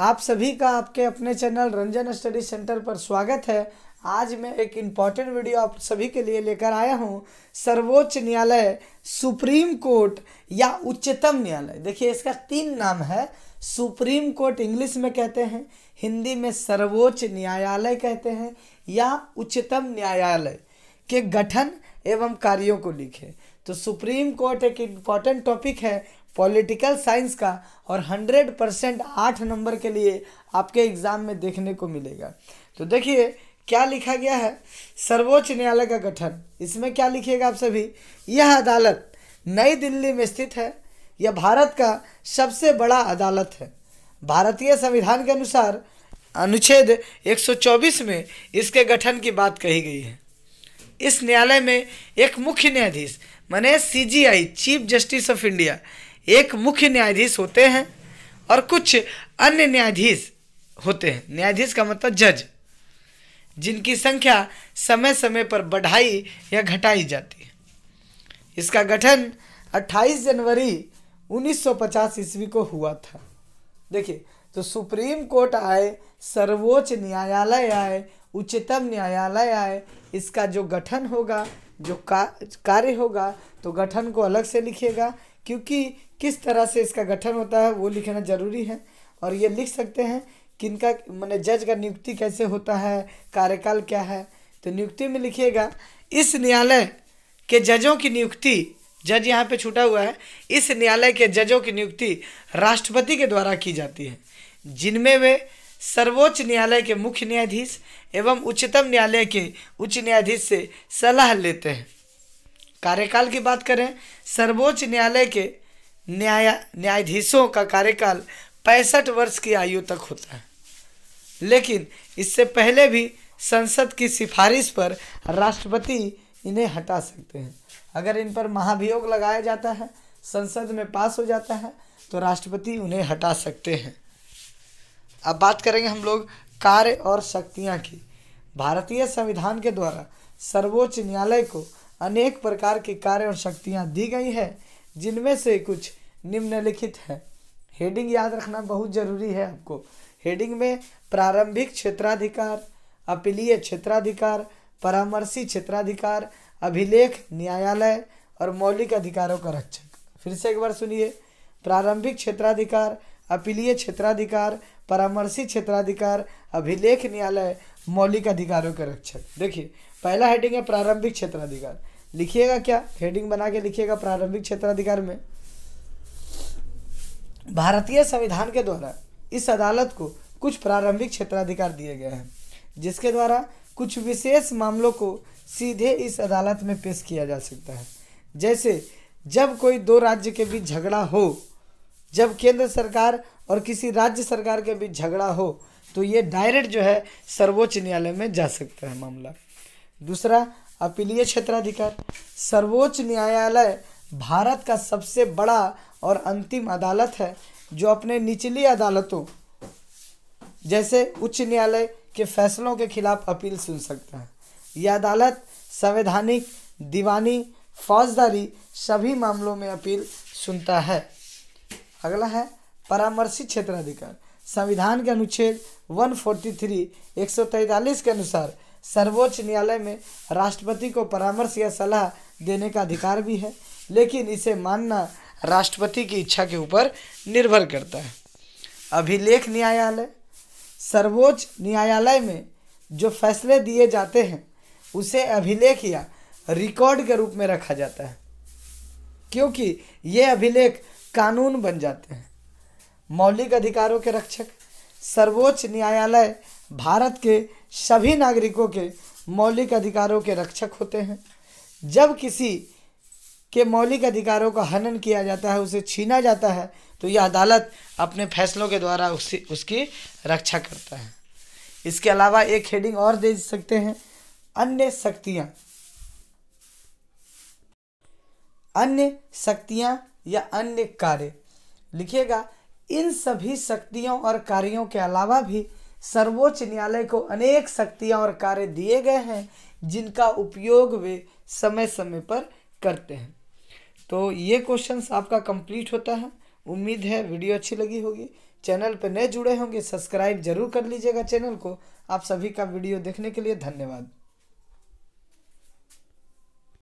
आप सभी का आपके अपने चैनल रंजन स्टडी सेंटर पर स्वागत है आज मैं एक इम्पॉर्टेंट वीडियो आप सभी के लिए लेकर आया हूँ सर्वोच्च न्यायालय सुप्रीम कोर्ट या उच्चतम न्यायालय देखिए इसका तीन नाम है सुप्रीम कोर्ट इंग्लिश में कहते हैं हिंदी में सर्वोच्च न्यायालय कहते हैं या उच्चतम न्यायालय के गठन एवं कार्यों को लिखे तो सुप्रीम कोर्ट एक इम्पॉर्टेंट टॉपिक है पॉलिटिकल साइंस का और हंड्रेड परसेंट आठ नंबर के लिए आपके एग्ज़ाम में देखने को मिलेगा तो देखिए क्या लिखा गया है सर्वोच्च न्यायालय का गठन इसमें क्या लिखिएगा आप सभी यह अदालत नई दिल्ली में स्थित है यह भारत का सबसे बड़ा अदालत है भारतीय संविधान के अनुसार अनुच्छेद 124 में इसके गठन की बात कही गई है इस न्यायालय में एक मुख्य न्यायाधीश माने CJI chief justice of India एक मुख्य न्यायाधीश होते हैं और कुछ अन्य न्यायाधीश होते हैं न्यायाधीश का मतलब जज जिनकी संख्या समय समय पर बढ़ाई या घटाई जाती है इसका गठन 28 जनवरी 1950 ईस्वी को हुआ था देखिए तो सुप्रीम कोर्ट आए सर्वोच्च न्यायालय आए उच्चतम न्यायालय आए इसका जो गठन होगा जो का, कार्य होगा तो गठन को अलग से लिखिएगा क्योंकि किस तरह से इसका गठन होता है वो लिखना ज़रूरी है और ये लिख सकते हैं किनका मैंने जज का नियुक्ति कैसे होता है कार्यकाल क्या है तो नियुक्ति में लिखिएगा इस न्यायालय के जजों की नियुक्ति जज यहाँ पे छूटा हुआ है इस न्यायालय के जजों की नियुक्ति राष्ट्रपति के द्वारा की जाती है जिनमें वे सर्वोच्च न्यायालय के मुख्य न्यायाधीश एवं उच्चतम न्यायालय के उच्च न्यायाधीश से सलाह लेते हैं कार्यकाल की बात करें सर्वोच्च न्यायालय के न्याय न्यायाधीशों का कार्यकाल पैंसठ वर्ष की आयु तक होता है लेकिन इससे पहले भी संसद की सिफारिश पर राष्ट्रपति इन्हें हटा सकते हैं अगर इन पर महाभियोग लगाया जाता है संसद में पास हो जाता है तो राष्ट्रपति उन्हें हटा सकते हैं अब बात करेंगे हम लोग कार्य और शक्तियाँ की भारतीय संविधान के द्वारा सर्वोच्च न्यायालय को अनेक प्रकार के कार्य और शक्तियाँ दी गई हैं जिनमें से कुछ निम्नलिखित है हेडिंग याद रखना बहुत जरूरी है आपको हेडिंग में प्रारंभिक क्षेत्राधिकार अपीलीय क्षेत्राधिकार परामर्शी क्षेत्राधिकार अभिलेख न्यायालय और मौलिक अधिकारों का रक्षक फिर से एक बार सुनिए प्रारंभिक क्षेत्राधिकार अपीलीय क्षेत्राधिकार परामर्शी क्षेत्राधिकार अभिलेख न्यायालय मौलिक अधिकारों का रक्षक देखिए पहला हेडिंग है प्रारंभिक क्षेत्राधिकार लिखिएगा क्या हेडिंग बना के लिखिएगा प्रारंभिक क्षेत्राधिकार में भारतीय संविधान के द्वारा इस अदालत को कुछ प्रारंभिक क्षेत्राधिकार दिए गए हैं जिसके द्वारा कुछ विशेष मामलों को सीधे इस अदालत में पेश किया जा सकता है जैसे जब कोई दो राज्य के बीच झगड़ा हो जब केंद्र सरकार और किसी राज्य सरकार के बीच झगड़ा हो तो ये डायरेक्ट जो है सर्वोच्च न्यायालय में जा सकता है मामला दूसरा अपीलीय क्षेत्राधिकार सर्वोच्च न्यायालय भारत का सबसे बड़ा और अंतिम अदालत है जो अपने निचली अदालतों जैसे उच्च न्यायालय के फैसलों के खिलाफ अपील सुन सकता है यह अदालत संवैधानिक दीवानी फौजदारी सभी मामलों में अपील सुनता है अगला है परामर्शी क्षेत्राधिकार संविधान के अनुच्छेद 143 143 के अनुसार सर्वोच्च न्यायालय में राष्ट्रपति को परामर्श या सलाह देने का अधिकार भी है लेकिन इसे मानना राष्ट्रपति की इच्छा के ऊपर निर्भर करता है अभिलेख न्यायालय सर्वोच्च न्यायालय में जो फैसले दिए जाते हैं उसे अभिलेख या रिकॉर्ड के रूप में रखा जाता है क्योंकि ये अभिलेख कानून बन जाते हैं मौलिक अधिकारों के रक्षक सर्वोच्च न्यायालय भारत के सभी नागरिकों के मौलिक अधिकारों के रक्षक होते हैं जब किसी के मौलिक अधिकारों का हनन किया जाता है उसे छीना जाता है तो यह अदालत अपने फैसलों के द्वारा उसी उसकी रक्षा करता है इसके अलावा एक हेडिंग और दे सकते हैं अन्य शक्तियाँ अन्य शक्तियाँ या अन्य कार्य लिखिएगा इन सभी शक्तियों और कार्यों के अलावा भी सर्वोच्च न्यायालय को अनेक शक्तियां और कार्य दिए गए हैं जिनका उपयोग वे समय समय पर करते हैं तो ये क्वेश्चंस आपका कंप्लीट होता है उम्मीद है वीडियो अच्छी लगी होगी चैनल पर नए जुड़े होंगे सब्सक्राइब जरूर कर लीजिएगा चैनल को आप सभी का वीडियो देखने के लिए धन्यवाद